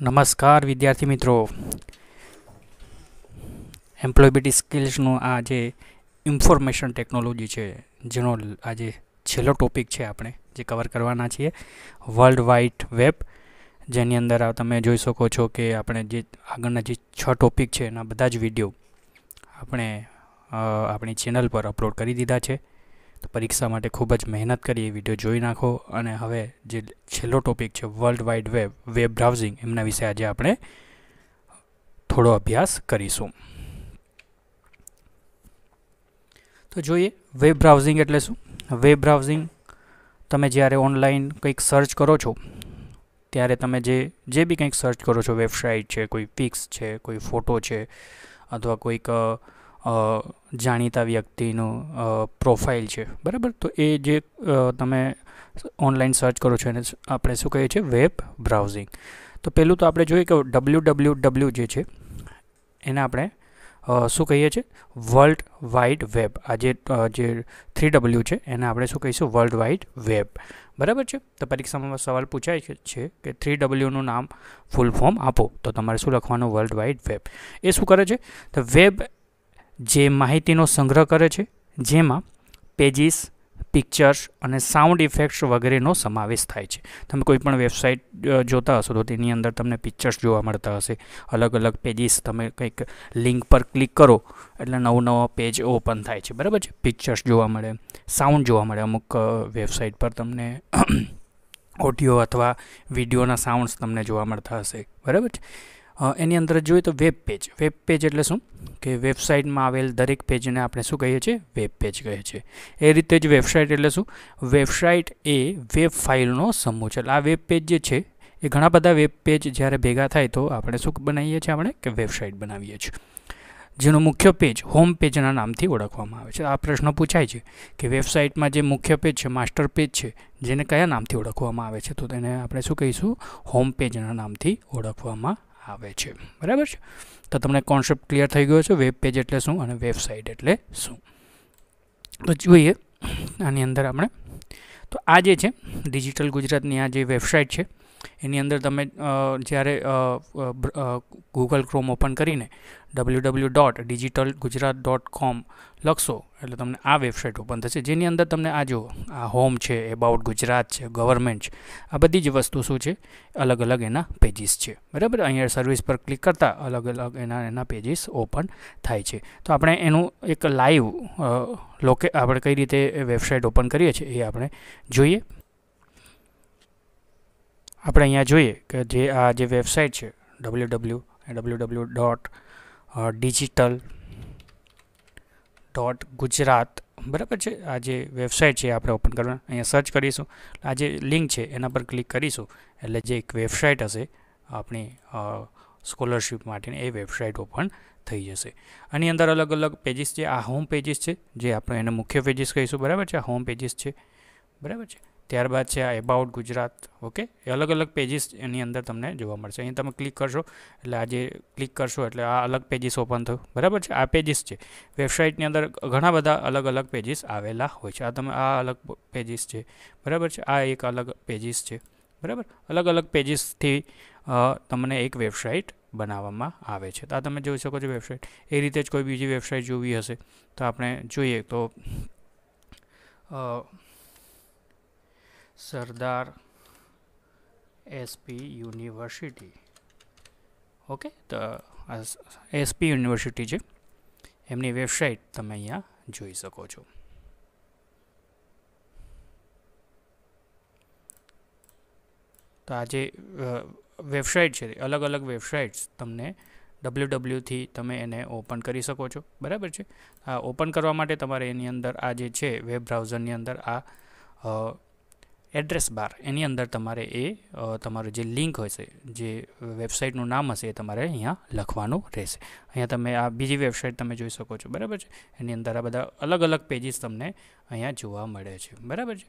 નમસ્કાર વિદ્યાર્થી મિત્રો એમ્પ્લોયબિલિટી સ્કિલ્સનું આ જે ઇન્ફોર્મેશન ટેકનોલોજી છે જેનો આજે છેલ્લો ટોપિક છે આપણે જે કવર કરવાના છીએ વર્લ્ડ વાઇડ વેબ જેની અંદર તમે જોઈ શકો છો કે આપણે જે આગળના જે છ ટોપિક છે એના બધા જ વિડીયો આપણે આપણી ચેનલ પર અપલોડ કરી દીધા છે તો પરીક્ષા માટે ખૂબ જ મહેનત કરી એ વિડીયો જોઈ નાખો અને હવે જે છેલ્લો ટોપિક છે World Wide Web web browsing એમના વિશે આજે આપણે થોડો અભ્યાસ કરીશું તો જોઈએ વેબ બ્રાઉઝિંગ એટલે શું વેબ બ્રાઉઝિંગ તમે જ્યારે ઓનલાઈન કંઈક સર્ચ કરો છો ત્યારે તમે જે જે બી કંઈક સર્ચ કરો છો વેબસાઇટ છે કોઈ પિક્સ છે કોઈ ફોટો છે અથવા કોઈક જાણીતા વ્યક્તિનું પ્રોફાઇલ છે બરાબર તો એ જે તમે ઓનલાઈન સર્ચ કરો છો એને આપણે શું કહીએ છીએ વેબ બ્રાઉઝિંગ તો પહેલું તો આપણે જોઈએ કે ડબલ્યુ ડબલ્યુ ડબલ્યુ જે છે એને આપણે શું કહીએ છીએ વર્લ્ડ વાઇડ વેબ આ જે જે થ્રી ડબલ્યુ છે એને આપણે શું કહીશું વર્લ્ડ વાઇડ વેબ બરાબર છે તો પરીક્ષામાં સવાલ પૂછાય છે કે થ્રી ડબલ્યુનું નામ ફૂલ ફોર્મ આપો તો તમારે શું લખવાનું વર્લ્ડ વાઇડ વેબ એ શું કરે છે તો વેબ જે માહિતીનો સંગ્રહ કરે છે જેમાં પેજીસ પિક્ચર્સ અને સાઉન્ડ ઇફેક્ટ્સ વગેરેનો સમાવેશ થાય છે તમે કોઈ પણ વેબસાઇટ જોતા હશો તો તેની અંદર તમને પિક્ચર્સ જોવા મળતા હશે અલગ અલગ પેજીસ તમે કંઈક લિંક પર ક્લિક કરો એટલે નવો નવો પેજ ઓપન થાય છે બરાબર છે પિક્ચર્સ જોવા મળે સાઉન્ડ જોવા મળે અમુક વેબસાઇટ પર તમને ઓડિયો અથવા વિડીયોના સાઉન્ડ્સ તમને જોવા મળતા હશે બરાબર છે એની અંદર જોઈએ તો વેબ પેજ વેબ પેજ એટલે શું કે વેબસાઇટમાં આવેલ દરેક પેજને આપણે શું કહીએ છીએ વેબ પેજ કહે છે એ રીતે જ વેબસાઇટ એટલે શું વેબસાઇટ એ વેબ ફાઇલનો સમૂહ છે એટલે આ વેબ પેજ જે છે એ ઘણા બધા વેબ પેજ જ્યારે ભેગા થાય તો આપણે શું બનાવીએ છીએ આપણે કે વેબસાઇટ બનાવીએ છીએ જેનો મુખ્ય પેજ હોમ પેજના નામથી ઓળખવામાં આવે છે આ પ્રશ્ન પૂછાય છે કે વેબસાઇટમાં જે મુખ્ય પેજ છે માસ્ટર પેજ છે જેને કયા નામથી ઓળખવામાં આવે છે તો તેને આપણે શું કહીશું હોમ પેજના નામથી ઓળખવામાં આવે છે બરાબર છે તો તમને કોન્સેપ્ટ ક્લિયર થઈ ગયો છે વેબ પેજ એટલે શું અને વેબસાઇટ એટલે શું તો જોઈએ આની અંદર આપણે તો આ જે છે ડિજિટલ ગુજરાતની આ જે વેબસાઇટ છે એની અંદર તમે જ્યારે ગૂગલ ક્રોમ ઓપન કરીને W W dot digital Gujarat dot com લખશો એટલે તમને આ વેબસાઇટ ઓપન થશે જેની અંદર તમને આ જો આ હોમ છે એબાઉટ ગુજરાત છે ગવર્મેન્ટ છે આ બધી જ વસ્તુ શું છે અલગ અલગ એના પેજીસ છે બરાબર અહીંયા સર્વિસ પર ક્લિક કરતાં અલગ અલગ એના એના પેજીસ ઓપન થાય છે તો આપણે એનું એક લાઈવ લોકે આપણે કઈ રીતે વેબસાઇટ ઓપન કરીએ છીએ એ આપણે જોઈએ આપણે અહીંયા જોઈએ કે જે આ જે વેબસાઇટ છે W W W W dot digital dot Gujarat બરાબર છે આ જે વેબસાઇટ છે આપણે ઓપન કરવાનું અહીંયા સર્ચ કરીશું આ જે લિંક છે એના પર ક્લિક કરીશું એટલે જે એક વેબસાઇટ હશે આપણી સ્કોલરશિપ માટેની એ વેબસાઇટ ઓપન થઈ જશે આની અંદર અલગ અલગ પેજીસ છે આ હોમ પેજીસ છે જે આપણે એને મુખ્ય પેજીસ કહીશું બરાબર છે આ હોમ પેજીસ છે બરાબર છે ત્યારબાદ છે આ એબાઉટ ગુજરાત ઓકે એ અલગ અલગ પેજીસ એની અંદર તમને જોવા મળશે અહીં તમે ક્લિક કરશો એટલે આજે ક્લિક કરશો એટલે આ અલગ પેજીસ ઓપન થયું બરાબર છે આ પેજીસ છે વેબસાઇટની અંદર ઘણા બધા અલગ અલગ પેજીસ આવેલા હોય છે આ તમે આ અલગ પેજીસ છે બરાબર છે આ એક અલગ પેજીસ છે બરાબર અલગ અલગ પેજીસથી તમને એક વેબસાઇટ બનાવવામાં આવે છે તો આ તમે જોઈ શકો છો વેબસાઇટ એ રીતે જ કોઈ બીજી વેબસાઇટ જોવી હશે તો આપણે જોઈએ તો સરદાર એસપી યુનિવર્સિટી ઓકે તો એસપી યુનિવર્સિટી છે એમની વેબસાઇટ તમે અહીંયા જોઈ શકો છો તો આ જે વેબસાઇટ છે અલગ અલગ વેબસાઇટ્સ તમને ડબલ્યુ ડબલ્યુથી તમે એને ઓપન કરી શકો છો બરાબર છે આ ઓપન કરવા માટે તમારે એની અંદર આ જે છે વેબ બ્રાઉઝરની અંદર આ એડ્રેસ બાર એની અંદર તમારે એ તમારું જે લિંક હશે જે વેબસાઇટનું નામ હશે એ તમારે અહીંયા લખવાનું રહેશે અહીંયા તમે આ બીજી વેબસાઇટ તમે જોઈ શકો છો બરાબર છે એની અંદર આ બધા અલગ અલગ પેજીસ તમને અહીંયા જોવા મળે છે બરાબર છે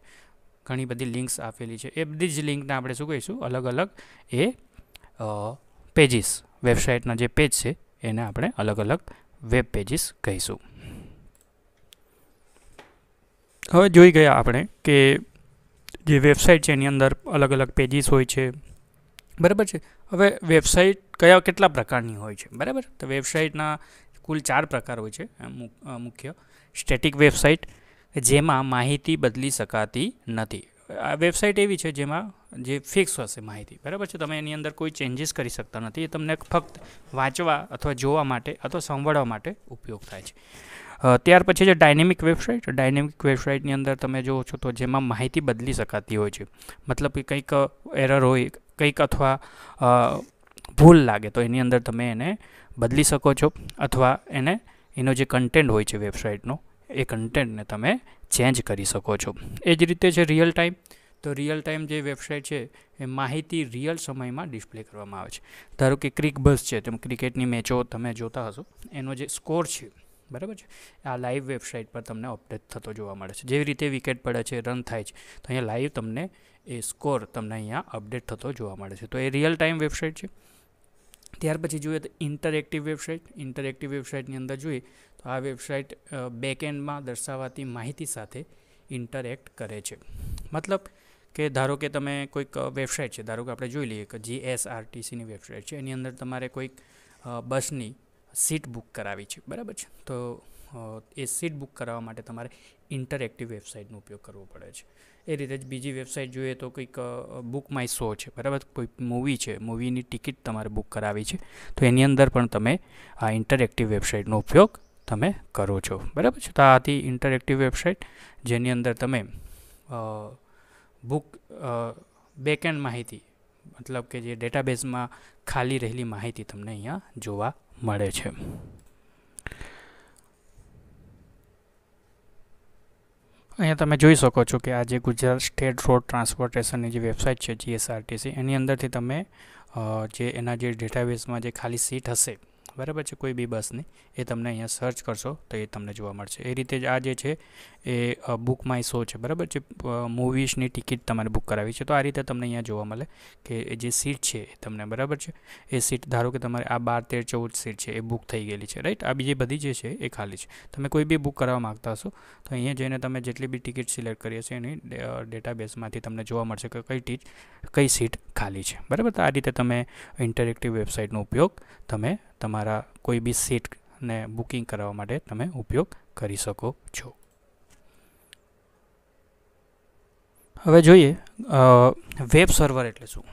ઘણી બધી લિંક્સ આપેલી છે એ બધી જ લિંકને આપણે શું કહીશું અલગ અલગ એ પેજીસ વેબસાઇટના જે પેજ છે એને આપણે અલગ અલગ વેબ પેજીસ કહીશું હવે જોઈ ગયા આપણે કે જે વેબસાઇટ છે એની અંદર અલગ અલગ પેજીસ હોય છે બરાબર છે હવે વેબસાઇટ કયા કેટલા પ્રકારની હોય છે બરાબર તો વેબસાઇટના કુલ ચાર પ્રકાર હોય છે મુખ્ય સ્ટેટિક વેબસાઇટ જેમાં માહિતી બદલી શકાતી નથી આ વેબસાઇટ એવી છે જેમાં જે ફિક્સ હશે માહિતી બરાબર છે તમે એની અંદર કોઈ ચેન્જીસ કરી શકતા નથી એ તમને ફક્ત વાંચવા અથવા જોવા માટે અથવા સાંભળવા માટે ઉપયોગ થાય છે ત્યાર પછી જે ડાયનેમિક વેબસાઇટ ડાયનેમિક વેબસાઇટની અંદર તમે જુઓ છો તો જેમાં માહિતી બદલી શકાતી હોય છે મતલબ કે કંઈક એરર હોય કંઈક અથવા ભૂલ લાગે તો એની અંદર તમે એને બદલી શકો છો અથવા એને એનો જે કન્ટેન્ટ હોય છે વેબસાઇટનો એ કન્ટેન્ટને તમે ચેન્જ કરી શકો છો એ જ રીતે છે રિયલ ટાઈમ તો રિયલ ટાઈમ જે વેબસાઇટ છે એ માહિતી રિયલ સમયમાં ડિસ્પ્લે કરવામાં આવે છે ધારો કે ક્રિક બસ છે તેમ ક્રિકેટની મેચો તમે જોતા હશો એનો જે સ્કોર છે બરાબર છે આ લાઈવ વેબસાઇટ પર તમને અપડેટ થતો જોવા મળે છે જેવી રીતે વિકેટ પડે છે રન થાય છે તો અહીંયા લાઈવ તમને એ સ્કોર તમને અહીંયા અપડેટ થતો જોવા મળે છે તો એ રિયલ ટાઈમ વેબસાઇટ છે ત્યાર પછી જોઈએ તો ઇન્ટરેક્ટિવ વેબસાઇટ ઇન્ટરેક્ટિવ વેબસાઇટની અંદર જોઈએ તો આ વેબસાઇટ બેકએન્ડમાં દર્શાવાતી માહિતી સાથે ઇન્ટરેક્ટ કરે છે મતલબ કે ધારો કે તમે કોઈક વેબસાઇટ છે ધારો કે આપણે જોઈ લઈએ કે જી એસ આરટીસીની વેબસાઇટ છે એની અંદર તમારે કોઈક બસની સીટ બુક કરાવી છે બરાબર છે તો એ સીટ બુક કરાવવા માટે તમારે ઇન્ટરેક્ટિવ વેબસાઇટનો ઉપયોગ કરવો પડે છે એ રીતે જ બીજી વેબસાઇટ જોઈએ તો કંઈક બુક માય શો છે બરાબર કોઈ મૂવી છે મૂવીની ટિકિટ તમારે બુક કરાવી છે તો એની અંદર પણ તમે આ ઇન્ટરેક્ટિવ વેબસાઇટનો ઉપયોગ તમે કરો છો બરાબર છે તો આથી ઇન્ટરેક્ટિવ વેબસાઇટ જેની અંદર તમે બુક બેકએન્ડ માહિતી મતલબ કે જે ડેટાબેઝમાં ખાલી રહેલી માહિતી તમને અહીંયા જોવા મળે છે અહીંયા તમે જોઈ શકો છો કે આ જે ગુજરાત સ્ટેટ રોડ ટ્રાન્સપોર્ટેશનની જે વેબસાઇટ છે જીએસઆરટીસી એની અંદરથી તમે જે એના જે ડેટાબેઝમાં જે ખાલી સીટ હશે બરાબર છે કોઈ બી બસની એ તમને અહીંયા સર્ચ કરશો તો એ તમને જોવા મળશે એ રીતે જ આ જે છે એ બુક માય શો છે બરાબર છે મૂવીઝની ટિકિટ તમારે બુક કરાવી છે તો આ રીતે તમને અહીંયા જોવા મળે કે જે સીટ છે એ તમને બરાબર છે એ સીટ ધારો કે તમારે આ બાર તેર ચૌદ સીટ છે એ બુક થઈ ગયેલી છે રાઈટ આ બીજી બધી જે છે એ ખાલી છે તમે કોઈ બી બુક કરાવવા માગતા હશો તો અહીંયા જઈને તમે જેટલી બી ટિકિટ સિલેક્ટ કરી હશે એની ડેટાબેઝમાંથી તમને જોવા મળશે કે કઈ ટીચ કઈ સીટ ખાલી છે બરાબર તો આ રીતે તમે ઇન્ટરેક્ટિવ વેબસાઇટનો ઉપયોગ તમે તમારા કોઈ બી સીટને બુકિંગ કરાવવા માટે તમે ઉપયોગ કરી શકો છો હવે જોઈએ વેબ સર્વર એટલે શું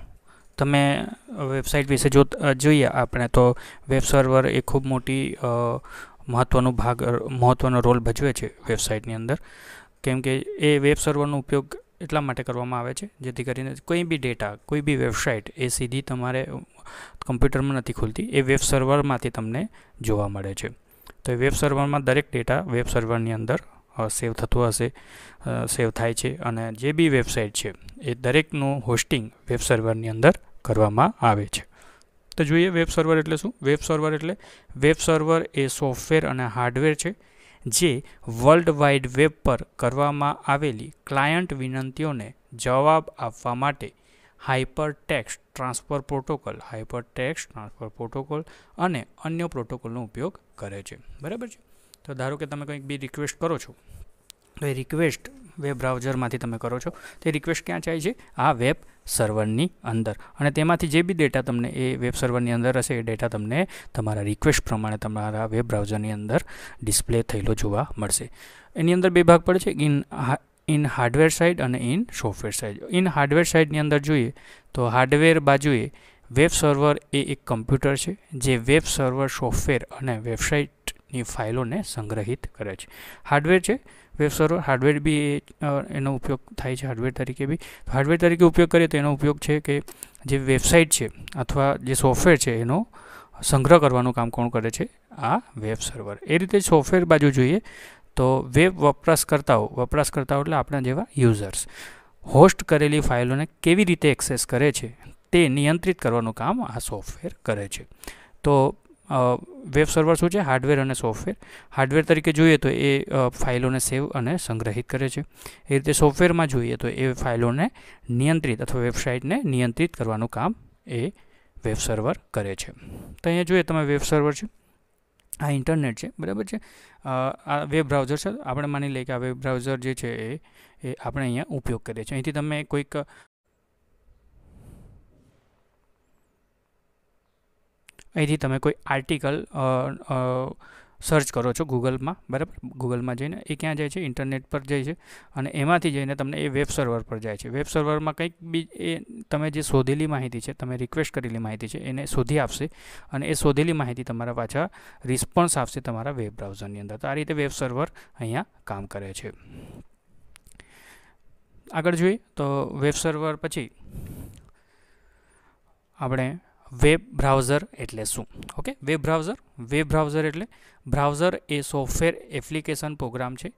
તમે વેબસાઇટ વિશે જો જોઈએ આપણે તો વેબ સર્વર એ ખૂબ મોટી મહત્ત્વનો ભાગ મહત્ત્વનો રોલ ભજવે છે વેબસાઇટની અંદર કેમ કે એ વેબ સર્વરનો ઉપયોગ એટલા માટે કરવામાં આવે છે જેથી કરીને કોઈ બી ડેટા કોઈ બી વેબસાઇટ એ સીધી તમારે કમ્પ્યુટરમાં નથી ખુલતી એ વેબ સર્વરમાંથી તમને જોવા મળે છે તો એ વેબ સર્વરમાં દરેક ડેટા વેબ સર્વરની અંદર સેવ થતો હશે સેવ થાય છે અને જે બી વેબસાઇટ છે એ દરેકનું હોસ્ટિંગ વેબ સર્વરની અંદર કરવામાં આવે છે તો જોઈએ વેબ સર્વર એટલે શું વેબ સર્વર એટલે વેબ સર્વર એ સોફ્ટવેર અને હાર્ડવેર છે જે વર્લ્ડ વાઇડ વેબ પર કરવામાં આવેલી ક્લાયન્ટ વિનંતીઓને જવાબ આપવા માટે hypertext transfer protocol text transfer protocol અને અન્ય પ્રોટોકોલનો ઉપયોગ કરે છે બરાબર છે તો ધારો કે તમે કંઈક બી રિક્વેસ્ટ કરો છો તો એ રિક્વેસ્ટ વેબ બ્રાઉઝરમાંથી તમે કરો છો તે રિક્વેસ્ટ ક્યાં જાય છે આ વેબ સર્વરની અંદર અને તેમાંથી જે બી ડેટા તમને એ વેબ સર્વરની અંદર હશે એ ડેટા તમને તમારા રિક્વેસ્ટ પ્રમાણે તમારા વેબ બ્રાઉઝરની અંદર ડિસ્પ્લે થયેલો જોવા મળશે એની અંદર બે ભાગ પડે છે ઇન ઇન હાર્ડવેર સાઇડ અને in software side in hardware સાઇડની અંદર જોઈએ તો હાર્ડવેર બાજુએ વેબ સર્વર એ એક કમ્પ્યુટર છે જે વેબ સર્વર સોફ્ટવેર અને વેબસાઇટની ફાઇલોને સંગ્રહિત કરે છે હાર્ડવેર છે વેબ સર્વર હાર્ડવેર બી એનો ઉપયોગ થાય છે હાર્ડવેર તરીકે બી હાર્ડવેર તરીકે ઉપયોગ કરીએ તો એનો ઉપયોગ છે કે જે વેબસાઇટ છે અથવા જે સોફ્ટવેર છે એનો સંગ્રહ કરવાનું કામ કોણ કરે છે આ વેબ સર્વર એ રીતે સોફ્ટવેર બાજુ જોઈએ તો વેબ વપરાશકર્તાઓ વપરાશકર્તાઓ એટલે આપણા જેવા યુઝર્સ હોસ્ટ કરેલી ફાઇલોને કેવી રીતે એક્સેસ કરે છે તે નિયંત્રિત કરવાનું કામ આ સોફ્ટવેર કરે છે તો વેબ સર્વર શું છે હાર્ડવેર અને સોફ્ટવેર હાર્ડવેર તરીકે જોઈએ તો એ ફાઇલોને સેવ અને સંગ્રહિત કરે છે એ રીતે સોફ્ટવેરમાં જોઈએ તો એ ફાઇલોને નિયંત્રિત અથવા વેબસાઇટને નિયંત્રિત કરવાનું કામ એ વેબ સર્વર કરે છે તો અહીંયા જોઈએ તમે વેબ સર્વર છે આ ઇન્ટરનેટ છે બરાબર છે આ વેબ બ્રાઉઝર છે આપણે માની લઈએ કે આ વેબ બ્રાઉઝર જે છે એ એ આપણે અહીંયા ઉપયોગ કરીએ છીએ અહીંથી તમે કોઈક અહીંથી તમે કોઈ આર્ટિકલ સર્ચ કરો છો ગૂગલમાં બરાબર ગૂગલમાં જઈને એ ક્યાં જાય છે ઇન્ટરનેટ પર જાય છે અને એમાંથી જઈને તમને એ વેબ સર્વર પર જાય છે વેબ સર્વરમાં કંઈક બી એ તમે જે શોધેલી માહિતી છે તમે રિક્વેસ્ટ કરેલી માહિતી છે એને શોધી આપશે અને એ શોધેલી માહિતી તમારા પાછા રિસ્પોન્સ આપશે તમારા વેબ બ્રાઉઝરની અંદર તો આ રીતે વેબ સર્વર અહીંયા કામ કરે છે આગળ જોઈએ તો વેબ સર્વર પછી આપણે વેબ બ્રાઉઝર એટલે શું okay web browser web browser એટલે બ્રાઉઝર એ સોફ્ટવેર એપ્લિકેશન પ્રોગ્રામ છે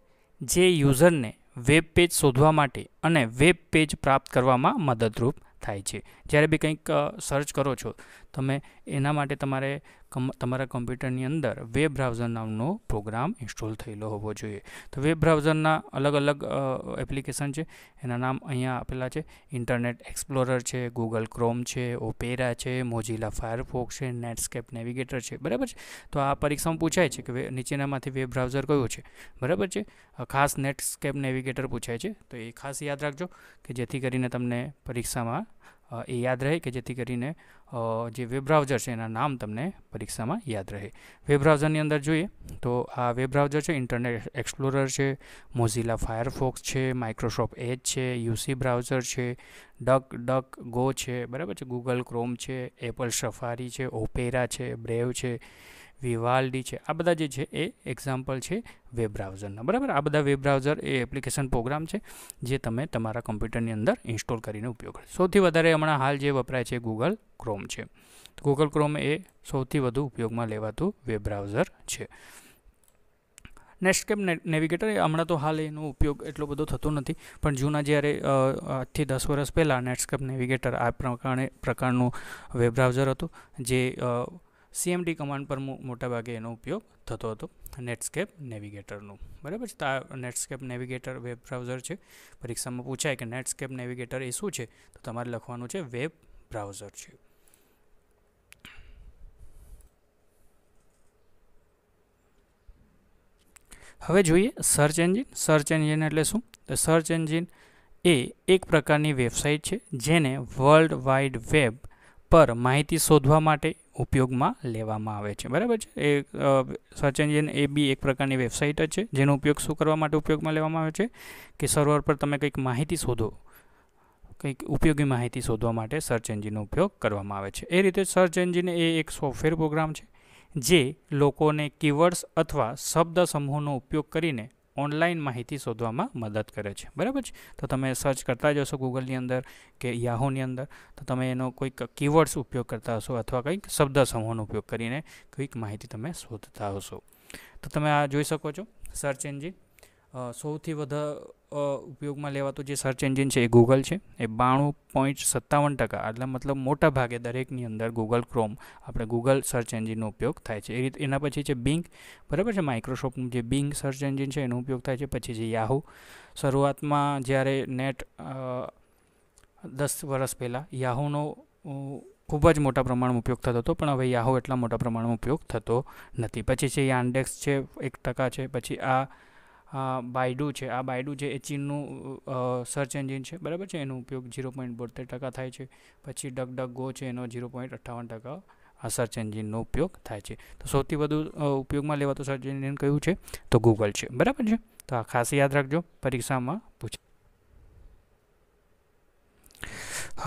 જે યુઝરને વેબ પેજ શોધવા માટે અને વેબ પેજ પ્રાપ્ત કરવામાં મદદરૂપ થાય છે જ્યારે બી કંઈક સર્ચ કરો છો તમે એના માટે તમારા તમારા કમ્પ્યુટરની અંદર વેબ બ્રાઉઝર નામનો પ્રોગ્રામ ઇન્સ્ટોલ થયેલો હોવો જોઈએ તો વેબ બ્રાઉઝરના અલગ અલગ એપ્લિકેશન છે એના નામ અહીંયા આપેલા છે ઇન્ટરનેટ એક્સપ્લોરર છે Google Chrome છે Opera છે Mozilla Firefox છે Netscape Navigator છે બરાબર છે તો આ પરીક્ષામાં પૂછાય છે કે નીચેનામાંથી વેબ બ્રાઉઝર કયો છે બરાબર છે ખાસ Netscape Navigator પૂછાય છે તો એ ખાસ યાદ રાખજો કે જેથી કરીને તમને પરીક્ષામાં એ યાદ રહે કે જેથી કરીને જે વેબ બ્રાઉઝર છે એના નામ તમને પરીક્ષામાં યાદ રહે વેબ બ્રાઉઝરની અંદર જોઈએ તો આ વેબ બ્રાઉઝર છે ઇન્ટરનેટ એક્સપ્લોરર છે મોઝિલા ફાયરફોક્સ છે માઇક્રોસોફ્ટ એજ છે યુસી બ્રાઉઝર છે ડક ડક ગો છે બરાબર છે ગૂગલ ક્રોમ છે એપલ સફારી છે ઓપેરા છે બ્રેવ છે વિવાલ્ડી છે આ બધા જે છે એ એક્ઝામ્પલ છે વેબ બ્રાઉઝરના બરાબર આ બધા વેબ બ્રાઉઝર એ એપ્લિકેશન પ્રોગ્રામ છે જે તમે તમારા કમ્પ્યુટરની અંદર ઇન્સ્ટોલ કરીને ઉપયોગ કરો સૌથી વધારે હમણાં હાલ જે વપરાય છે ગૂગલ ક્રોમ છે ગૂગલ ક્રોમ એ સૌથી વધુ ઉપયોગમાં લેવાતું વેબ બ્રાઉઝર છે નેક્સ્ટકેપ નેવિગેટર હમણાં તો હાલ એનો ઉપયોગ એટલો બધો થતો નથી પણ જૂના જ્યારે આજથી દસ વર્ષ પહેલાં નેટસ્કેપ નેવિગેટર આ પ્રકારે પ્રકારનું વેબ બ્રાઉઝર હતું જે સીએમડી કમાન્ડ પર મોટાભાગે એનો ઉપયોગ થતો હતો નેટસ્કેપ નેવિગેટરનું બરાબર છે તો આ નેટસ્કેપ નેવિગેટર વેબ બ્રાઉઝર છે પરીક્ષામાં પૂછાય કે નેટસ્કેપ નેવિગેટર એ શું છે તો તમારે લખવાનું છે વેબ બ્રાઉઝર છે હવે જોઈએ સર્ચ એન્જિન સર્ચ એન્જિન એટલે શું તો સર્ચ એન્જિન એ એક પ્રકારની વેબસાઇટ છે જેને વર્લ્ડ વાઇડ વેબ પર માહિતી શોધવા માટે ઉપયોગમાં લેવામાં આવે છે બરાબર છે એ સર્ચ એન્જિન એ બી એક પ્રકારની વેબસાઇટ જ છે જેનો ઉપયોગ શું કરવા માટે ઉપયોગમાં લેવામાં આવે છે કે સર્વર પર તમે કંઈક માહિતી શોધો કંઈક ઉપયોગી માહિતી શોધવા માટે સર્ચ એન્જિનનો ઉપયોગ કરવામાં આવે છે એ રીતે સર્ચ એન્જિન એ એક સોફ્ટવેર પ્રોગ્રામ છે જે લોકોને કીવર્ડ્સ અથવા શબ્દ સમૂહનો ઉપયોગ કરીને ઓનલાઈન માહિતી શોધવામાં મદદ કરે છે બરાબર છે તો તમે સર્ચ કરતા જશો ગૂગલની અંદર કે યાહુની અંદર તો તમે એનો કોઈક કીવર્ડ્સ ઉપયોગ કરતા હશો અથવા કંઈક શબ્દ સમૂહનો ઉપયોગ કરીને કંઈક માહિતી તમે શોધતા હશો તો તમે આ જોઈ શકો છો સર્ચ એન્જિન સૌથી વધુ ઉપયોગમાં લેવાતું જે સર્ચ એન્જિન છે એ ગૂગલ છે એ બાણું પોઈન્ટ સત્તાવન ટકા એટલે મતલબ મોટા ભાગે દરેકની અંદર ગૂગલ ક્રોમ આપણે ગૂગલ સર્ચ એન્જિનનો ઉપયોગ થાય છે એ રીતે એના પછી છે બિંક બરાબર છે માઇક્રોસોફ્ટનું જે બિંગ સર્ચ એન્જિન છે એનો ઉપયોગ થાય છે પછી છે યાહુ શરૂઆતમાં જ્યારે નેટ દસ વર્ષ પહેલાં યાહુનો ખૂબ જ મોટા પ્રમાણમાં ઉપયોગ થતો હતો પણ હવે યાહુ એટલા મોટા પ્રમાણમાં ઉપયોગ થતો નથી પછી છે યાન્ડેક્સ છે એક ટકા છે પછી આ બાયડુ છે આ બાયડુ છે એ ચીનનું સર્ચ એન્જિન છે બરાબર છે એનો ઉપયોગ ઝીરો પોઈન્ટ બોતેર ટકા થાય છે પછી ડગ ડગ ગો છે એનો ઝીરો પોઈન્ટ અઠ્ઠાવન ટકા આ સર્ચ એન્જિનનો ઉપયોગ થાય છે તો સૌથી વધુ ઉપયોગમાં લેવાતું સર્ચ એન્જિન કયું છે તો ગૂગલ છે બરાબર છે તો આ ખાસ યાદ રાખજો પરીક્ષામાં પૂછે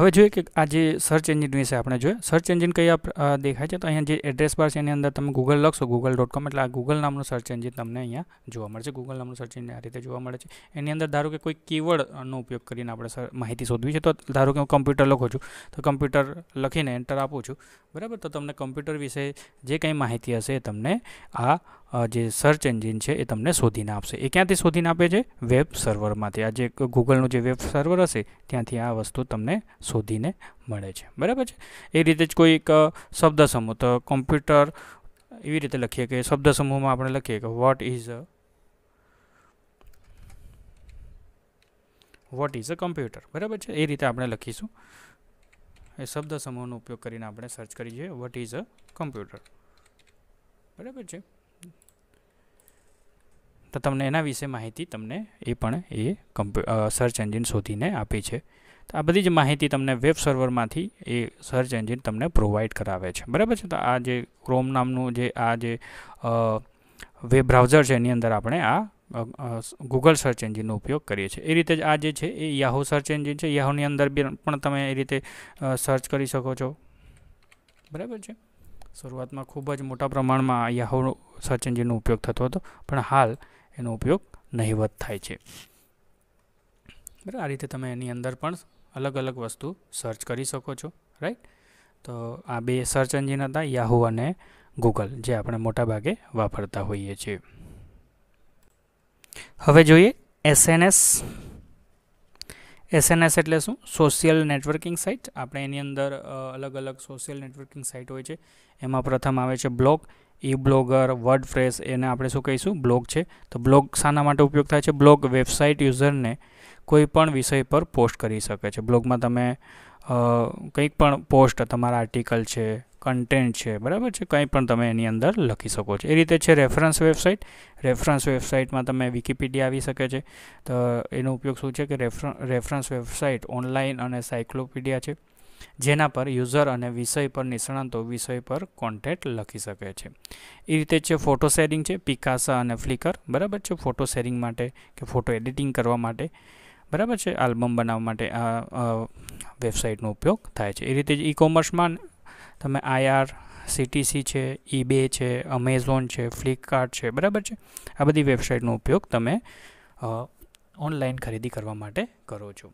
અવજો કે આ જે સર્ચ એન્જિન છે આપણે જો સર્ચ એન્જિન કઈ આપ દેખાય છે તો અહીંયા જે એડ્રેસ બાર છે એની અંદર તમે Google લખો google.com એટલે આ Google નામનો સર્ચ એન્જિન તમે અહીંયા જોવા મળશે Google નામનો સર્ચ એન્જિન આ રીતે જોવા મળે છે એની અંદર ધારો કે કોઈ કીવર્ડનો ઉપયોગ કરીને આપણે માહિતી શોધવી છે તો ધારો કે હું કમ્પ્યુટર લખો છું તો કમ્પ્યુટર લખીને એન્ટર આપું છું બરાબર તો તમને કમ્પ્યુટર વિશે જે કંઈ માહિતી હશે એ તમને આ જે સર્ચ એન્જિન છે એ તમને શોધીને આપશે એ ક્યાંથી શોધીને આપે છે વેબ સર્વરમાંથી આ જે ગૂગલનું જે વેબ સર્વર હશે ત્યાંથી આ વસ્તુ તમને શોધીને મળે છે બરાબર છે એ રીતે જ કોઈ એક શબ્દ સમૂહ તો કોમ્પ્યુટર એવી રીતે લખીએ કે શબ્દ સમૂહમાં આપણે લખીએ કે what is a what is a computer બરાબર છે એ રીતે આપણે લખીશું એ શબ્દ સમૂહનો ઉપયોગ કરીને આપણે સર્ચ કરી છે વોટ ઇઝ અ કમ્પ્યુટર બરાબર છે તો તમને એના વિશે માહિતી તમને એ પણ એ સર્ચ એન્જિન શોધીને આપી છે તો આ બધી જ માહિતી તમને વેબ સર્વરમાંથી એ સર્ચ એન્જિન તમને પ્રોવાઈડ કરાવે છે બરાબર છે તો આ જે ક્રોમ નામનું જે આ જે વેબ બ્રાઉઝર છે એની અંદર આપણે આ ગૂગલ સર્ચ એન્જિનનો ઉપયોગ કરીએ છીએ એ રીતે જ આ જે છે એ યાહુ સર્ચ એન્જિન છે યાહુની અંદર બી પણ તમે એ રીતે સર્ચ કરી શકો છો બરાબર છે શરૂઆતમાં ખૂબ જ મોટા પ્રમાણમાં યાહુ સર્ચ એન્જિનનો ઉપયોગ થતો હતો પણ હાલ એનો ઉપયોગ નહીવત થાય છે બરાબર આ રીતે તમે એની અંદર પણ અલગ અલગ વસ્તુ સર્ચ કરી શકો છો રાઈટ તો આ બે સર્ચ એન્જિન હતા યાહુ અને ગૂગલ જે આપણે મોટાભાગે વાપરતા હોઈએ છીએ હવે જોઈએ એસએનએસ એસએનએસ એટલે શું સોશિયલ નેટવર્કિંગ સાઇટ આપણે એની અંદર અલગ અલગ સોશિયલ નેટવર્કિંગ સાઇટ હોય છે એમાં પ્રથમ આવે છે બ્લોગ ઈ બ્લોગર વર્ડ ફ્રેશ એને આપણે શું કહીશું બ્લોગ છે તો બ્લોગ શાના માટે ઉપયોગ થાય છે બ્લોગ વેબસાઇટ યુઝરને કોઈ પણ વિષય પર પોસ્ટ કરી શકે છે બ્લોગમાં તમે કંઈક પણ પોસ્ટ તમારા આર્ટિકલ છે કન્ટેન્ટ છે બરાબર છે કંઈ પણ તમે એની અંદર લખી શકો છો એ રીતે છે રેફરન્સ વેબસાઇટ રેફરન્સ વેબસાઇટમાં તમે વિકીપીડિયા આવી શકે છે તો એનો ઉપયોગ શું છે કે રેફરન્સ વેબસાઇટ ઓનલાઈન અને સાયક્લોપીડિયા છે જેના પર યુઝર અને વિષય પર નિષ્ણાંતો વિષય પર કોન્ટેન્ટ લખી શકે છે એ રીતે છે ફોટો શેરિંગ છે પિકાસા અને ફ્લિકર બરાબર છે ફોટો શેરિંગ માટે કે ફોટો એડિટિંગ કરવા માટે બરાબર છે આલ્બમ બનાવવા માટે આ વેબસાઇટનો ઉપયોગ થાય છે એ રીતે જ ઈ કોમર્સમાં તમે આઈઆર સીટીસી છે ઈબે છે અમેઝોન છે ફ્લિપકાર્ટ છે બરાબર છે આ બધી વેબસાઇટનો ઉપયોગ તમે ઓનલાઈન ખરીદી કરવા માટે કરો છો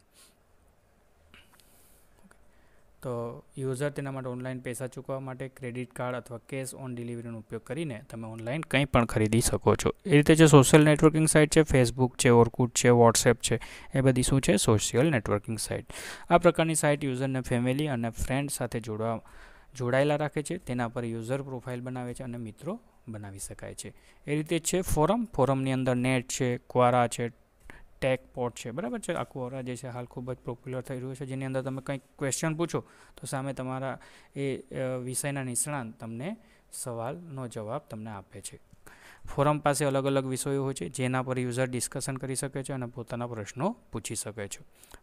તો યુઝર તેના માટે ઓનલાઈન પૈસા ચૂકવવા માટે ક્રેડિટ કાર્ડ અથવા કેશ ઓન ડિલિવરીનો ઉપયોગ કરીને તમે ઓનલાઈન કંઈ પણ ખરીદી શકો છો એ રીતે જે સોશિયલ નેટવર્કિંગ સાઇટ છે ફેસબુક છે ઓરકુટ છે વોટ્સએપ છે એ બધી શું છે સોશિયલ નેટવર્કિંગ સાઇટ આ પ્રકારની સાઇટ યુઝરને ફેમિલી અને ફ્રેન્ડ સાથે જોડવા જોડાયેલા રાખે છે તેના પર યુઝર પ્રોફાઇલ બનાવે છે અને મિત્રો બનાવી શકાય છે એ રીતે છે ફોરમ ફોરમની અંદર નેટ છે ક્વારા છે ટેક પોટ છે બરાબર છે આ ક્વારા જે છે હાલ ખૂબ જ પોપ્યુલર થઈ રહ્યું છે જેની અંદર તમે કંઈક ક્વેશ્ચન પૂછો તો સામે તમારા એ વિષયના નિષ્ણાંત તમને સવાલનો જવાબ તમને આપે છે ફોરમ પાસે અલગ અલગ વિષયો હોય છે જેના પર યુઝર ડિસ્કશન કરી શકે છે અને પોતાના પ્રશ્નો પૂછી શકે છે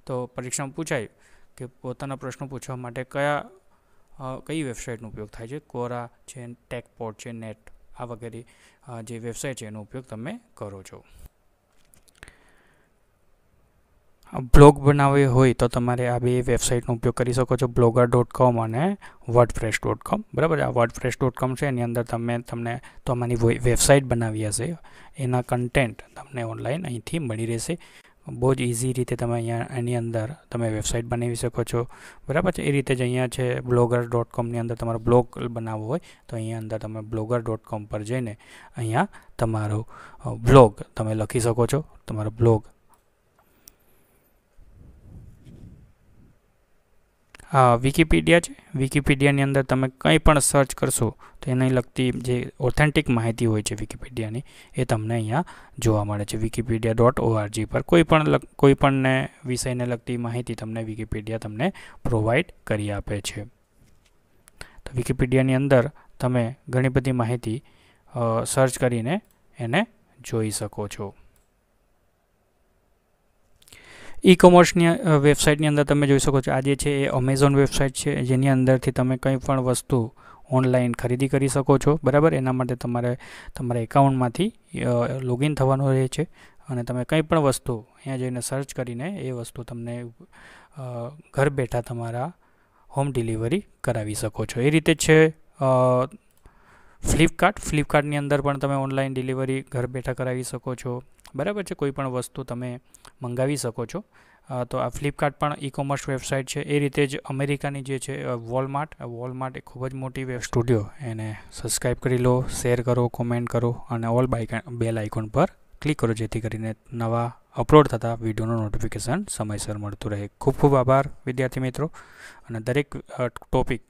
તો પરીક્ષામાં પૂછાય કે પોતાના પ્રશ્નો પૂછવા માટે કયા કઈ વેબસાઇટનો ઉપયોગ થાય છે કોરા છે ટેકપોર્ટ છે નેટ આ વગેરે જે વેબસાઇટ છે એનો ઉપયોગ તમે કરો છો બ્લોગ બનાવવી હોય તો તમારે આ બે વેબસાઇટનો ઉપયોગ કરી શકો છો બ્લોગર ડોટ કોમ અને વર્ડપ્રેસ ડોટ કોમ બરાબર આ વર્ડપ્રેસ ડોટ કોમ છે એની અંદર તમે તમને તમારી વેબસાઇટ બનાવી હશે એના કન્ટેન્ટ તમને ઓનલાઈન અહીંથી મળી રહેશે બહુ જ ઇઝી રીતે તમે અહીંયા એની અંદર તમે વેબસાઇટ બનાવી શકો છો બરાબર છે એ રીતે જ અહીંયા છે બ્લોગર ડોટ કોમની અંદર તમારો બ્લોગ બનાવવો હોય તો અહીંયા અંદર તમે બ્લોગર ડોટ કોમ પર જઈને અહીંયા તમારો બ્લોગ તમે લખી શકો છો તમારો બ્લોગ વિકીપીડિયા છે વિકીપીડિયાની અંદર તમે કંઈ પણ સર્ચ કરશો તો એને લગતી જે ઓથેન્ટિક માહિતી હોય છે વિકીપીડિયાની એ તમને અહીંયા જોવા મળે છે વિકીપીડિયા ડોટ ઓઆરજી પર કોઈ પણ કોઈ પણને વિષયને લગતી માહિતી તમને વિકીપીડિયા તમને પ્રોવાઈડ કરી આપે છે તો વિકિપીડિયાની અંદર તમે ઘણી બધી માહિતી સર્ચ કરીને એને જોઈ શકો છો ઈ કોમર્સની વેબસાઇટની અંદર તમે જોઈ શકો છો આજે છે એ અમેઝોન વેબસાઇટ છે જેની અંદરથી તમે કંઈ પણ વસ્તુ ઓનલાઈન ખરીદી કરી શકો છો બરાબર એના માટે તમારે તમારા એકાઉન્ટમાંથી લોગિન થવાનું રહે છે અને તમે કંઈ પણ વસ્તુ અહીંયા જઈને સર્ચ કરીને એ વસ્તુ તમને ઘર બેઠા તમારા હોમ ડિલિવરી કરાવી શકો છો એ રીતે છે ફ્લિપકાર્ટ ફ્લિપકાર્ટની અંદર પણ તમે ઓનલાઈન ડિલિવરી ઘર બેઠા કરાવી શકો છો બરાબર છે કોઈ પણ વસ્તુ તમે મંગાવી શકો છો તો આ ફ્લિપકાર્ટ પણ ઈ કોમર્સ વેબસાઇટ છે એ રીતે જ અમેરિકાની જે છે વોલમાર્ટ વોલમાર્ટ એ ખૂબ જ મોટી વેબ સ્ટુડિયો એને સબસ્ક્રાઈબ કરી લો શેર કરો કોમેન્ટ કરો અને ઓલ બાઇકન બેલ આઇકોન પર ક્લિક કરો જેથી કરીને નવા અપલોડ થતા વિડીયોનું નોટિફિકેશન સમયસર મળતું રહે ખૂબ ખૂબ આભાર વિદ્યાર્થી મિત્રો અને દરેક ટોપિક